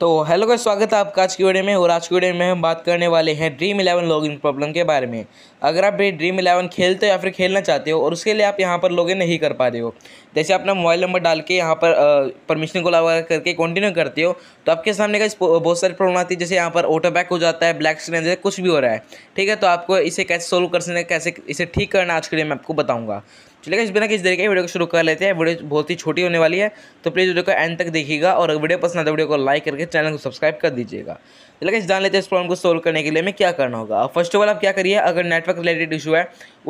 तो हेलो का स्वागत है आपका आज की वीडियो में और आज की वीडियो में हम बात करने वाले हैं ड्रीम इलेवन लॉगिन प्रॉब्लम के बारे में अगर आप भी ड्रीम इलेवन खेलते हो या फिर खेलना चाहते हो और उसके लिए आप यहाँ पर लॉगिन नहीं कर पा रहे हो जैसे अपना मोबाइल नंबर डाल के यहाँ पर परमिशन को लगा करके कंटिन्यू करते हो तो आपके सामने का बहुत सारी प्रॉब्लम आती है जैसे यहाँ पर ऑटो बैक हो जाता है ब्लैक स्क्रीन जैसे कुछ भी हो रहा है ठीक है तो आपको इसे कैसे सोल्व कर सकते हैं कैसे इसे ठीक करना आज के लिए मैं आपको बताऊँगा चलेगा इस बिना किस तरीके वीडियो को शुरू कर लेते हैं वीडियो बहुत ही छोटी होने वाली है तो प्लीज़ वीडियो को एंड तक देखिएगा और वीडियो पसंद आता है तो वीडियो को लाइक करके चैनल को सब्सक्राइब कर दीजिएगा चलिए इस जान लेते हैं इस प्रॉब्लम को सोल्व करने के लिए हमें क्या करना होगा फर्स्ट ऑफ ऑल आप क्या करिए अगर नेटवर्क रिलेटेड इशू है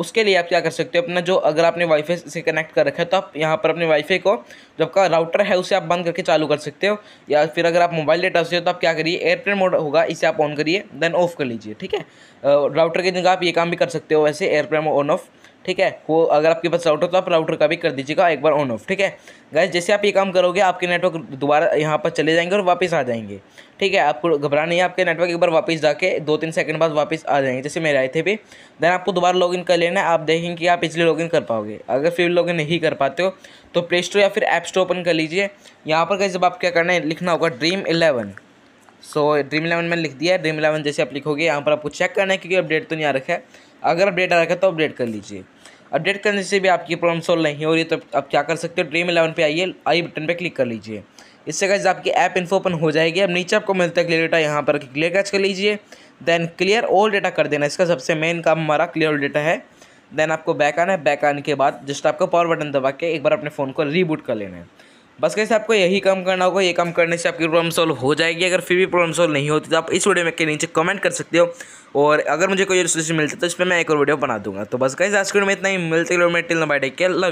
उसके लिए आप क्या कर सकते हो अपना जो अगर आपने वाईफाई से कनेक्ट कर रखा है तो आप यहाँ पर अपने वाईफाई को जो का राउटर है उसे आप बंद करके चालू कर सकते हो या फिर अगर आप मोबाइल डेटा से हो तो आप क्या करिए एयरप्लेन मोड होगा इसे आप ऑन करिए देन ऑफ कर लीजिए ठीक है राउटर की जगह आप ये काम भी कर सकते हो वैसे एयरप्लेन ऑन ऑफ ठीक है वो अगर आपके पास राउटर तो आप राउटर का भी कर दीजिएगा एक बार ऑन ऑफ ठीक है गैस जैसे आप ये काम करोगे आपके नेटवर्क दोबारा यहाँ पर चले जाएंगे और वापस आ जाएंगे ठीक है आपको घबरा नहीं है आपके नेटवर्क एक बार वापस जाके दो तीन सेकंड बाद वापस आ जाएंगे जैसे मेरे आए थे भी देन आपको दोबारा लॉग कर लेना है आप देखेंगे कि आप इसलिए लॉग कर पाओगे अगर फिर लॉग नहीं कर पाते हो तो प्ले स्टोर या फिर ऐप स्टोर ओपन कर लीजिए यहाँ पर गैस जब आप क्या करना है लिखना होगा Dream Eleven so Dream Eleven मैंने लिख दिया है ड्रीम इलेवन जैसे आप लिखोगे यहाँ पर आपको चेक करना है क्योंकि अपडेट तो नहीं आ रखा है अगर अपडेट आ रखा तो अपडेट कर लीजिए अपडेट करने से भी आपकी प्रॉब्लम सॉल्व नहीं हो रही तो आप क्या कर सकते हो ड्रीम इलेवन पे आइए आई बटन पे क्लिक कर लीजिए इससे कैसे आपकी ऐप इन्फो ओपन हो जाएगी अब नीचे आपको मिलता है क्लियर डेटा यहाँ पर क्लियर कैच कर लीजिए देन क्लियर ऑल डेटा कर देना इसका सबसे मेन काम हमारा क्लियर ऑल डेटा है देन आपको बैक आना है बैक आने के बाद जस्ट आपको पावर बटन दबा के एक बार अपने फ़ोन को रीबूट कर लेना है बस कैसे आपको यही काम करना होगा ये काम करने से आपकी प्रॉब्लम सॉल्व हो जाएगी अगर फिर भी प्रॉब्लम सॉल्व नहीं होती तो आप इस वीडियो में के नीचे कमेंट कर सकते हो और अगर मुझे कोई सोल्यूशन मिलता है तो इस पर मैं एक और वीडियो बना दूंगा तो बस कैसे आज के वीडियो में इतना ही मिलते टेल बाई के लव